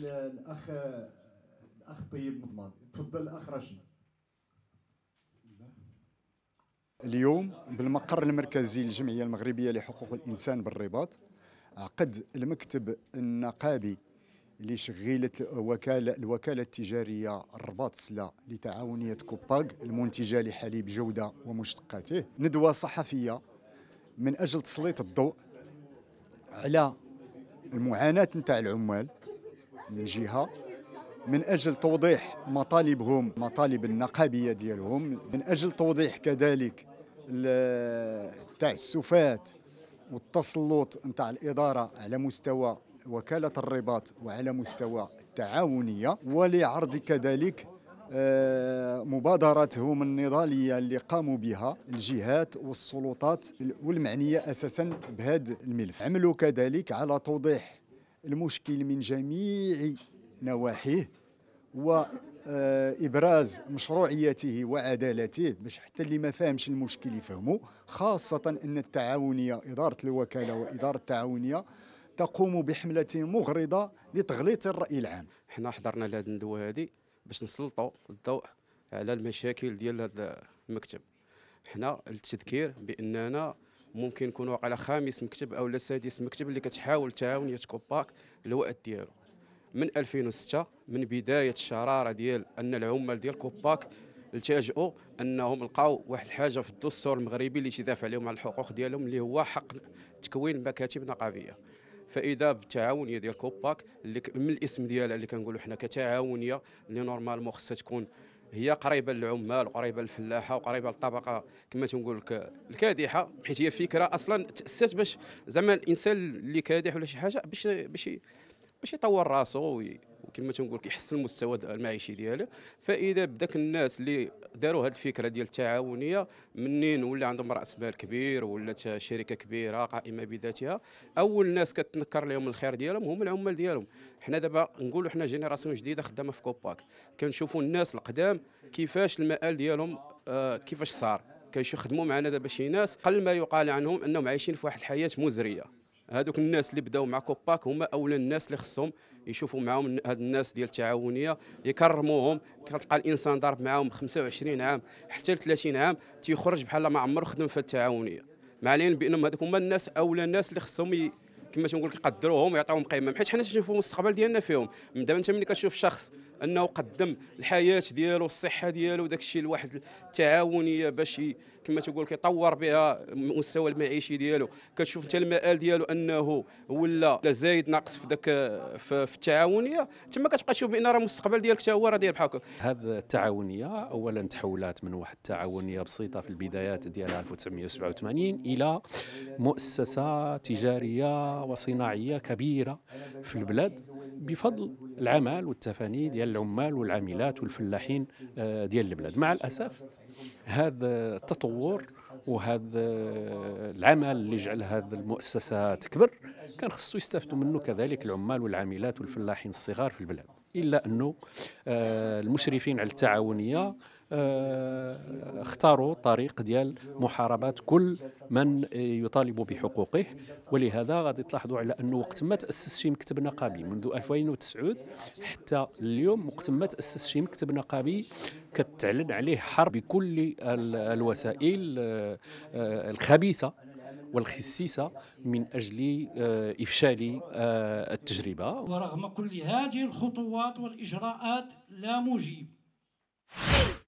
الاخ الاخ طيب مضمان تفضل الاخ رشيد اليوم بالمقر المركزي للجمعيه المغربيه لحقوق الانسان بالرباط عقد المكتب النقابي اللي شغلت وكالة الوكالة التجارية الرباط سلا لتعاونية كوباغ المنتجة لحليب جودة ومشتقاته ندوة صحفية من أجل تسليط الضوء على المعاناة نتاع العمال من جهه من اجل توضيح مطالبهم مطالب النقابيه ديالهم من اجل توضيح كذلك التعسفات والتسلط نتاع الاداره على مستوى وكاله الرباط وعلى مستوى التعاونيه ولعرض كذلك آه، مبادراتهم النضاليه اللي قاموا بها الجهات والسلطات والمعنيه اساسا بهذا الملف عملوا كذلك على توضيح المشكل من جميع نواحيه وابراز آه، مشروعيته وعدالته باش حتى اللي ما فاهمش المشكل يفهمه خاصه ان التعاونيه اداره الوكاله واداره التعاونيه تقوم بحمله مغرضه لتغليط الراي العام حنا حضرنا لهذ الندوه هذه باش نسلطوا الضوء على المشاكل ديال هذا المكتب حنا للتذكير باننا ممكن يكون واقع خامس مكتب او سادس مكتب اللي كتحاول تعاون يا كوباك الوقت ديالو من 2006 من بدايه الشراره ديال ان العمال ديال كوباك التجؤوا انهم لقاو واحد الحاجه في الدستور المغربي اللي تدافع عليهم على الحقوق ديالهم اللي هو حق تكوين مكاتب نقابيه فاذا بالتعاونيه ديال كوباك اللي من الاسم ديالها اللي كنقولوا حنا كتعاونيه اللي نورمالمون خصها تكون هي قريبه للعمال وقريبه للفلاحه وقريبه للطبقه كما تنقول لك الكادحه حيت هي فكره اصلا تاسست باش زعما الانسان اللي كادح ولا شي حاجه باش باش باش يطور راسو كما تنقول كيحسن المستوى المعيشي ديالو فاذا بداك الناس اللي داروا هذه الفكره ديال التعاونيه منين ولا عندهم راس مال كبير ولا شركه كبيره قائمه بذاتها اول ناس كتنكر لهم الخير ديالهم هم العمال ديالهم حنا دابا نقولوا حنا جينيراسيون جديده خدامه في كوباك كنشوفوا الناس القدام كيفاش المآل ديالهم آه كيفاش صار كيخدموا معنا دابا شي ناس قل ما يقال عنهم انهم عايشين في واحد الحياه مزريه هذوك الناس اللي بداو مع كوباك هما اولا الناس اللي خصهم يشوفوا معاهم هاد الناس ديال التعاونيه يكرموهم كتلقى الانسان ضارب معاهم 25 عام حتى ل 30 عام تيخرج بحال ما عمره خدم في التعاونيه مع العلم بانهم هذوك هما الناس اولا الناس اللي خصهم كما تنقول لك يقدروهم ويعطيوهم قيمه حيت حنا تنشوفوا المستقبل ديالنا فيهم دابا انت ملي كتشوف شخص انه قدم الحياه ديالو الصحه ديالو داك الشيء لواحد التعاونيه باش كما تقول لك يطور بها المستوى المعيشي ديالو كتشوف انت المآل ديالو انه ولا لا زايد ناقص في داك في التعاونيه تما كتبقى تشوف بان راه المستقبل ديالك حتى هو راه داير بحال هكا هذه التعاونيه اولا تحولات من واحد التعاونيه بسيطه في البدايات ديالها 1987 الى مؤسسه تجاريه وصناعية كبيرة في البلاد بفضل العمل والتفاني ديال العمال والعاملات والفلاحين آه، ديال البلاد مع الأسف هذا التطور وهذا العمل اللي جعل هذه المؤسسة تكبر كان خصو يستافدوا منه كذلك العمال والعاملات والفلاحين الصغار في البلاد إلا أنه آه، المشرفين على التعاونية آه، اختاروا طريق ديال محاربة كل من يطالب بحقوقه ولهذا غادي تلاحظوا على انه وقت ما تاسس شي مكتب نقابي منذ 2009 حتى اليوم وقت ما تاسس شي مكتب نقابي كتعلن عليه حرب بكل الوسائل آه، آه، الخبيثه والخسيسة من أجل إفشال التجربة ورغم كل هذه الخطوات والإجراءات لا مجيب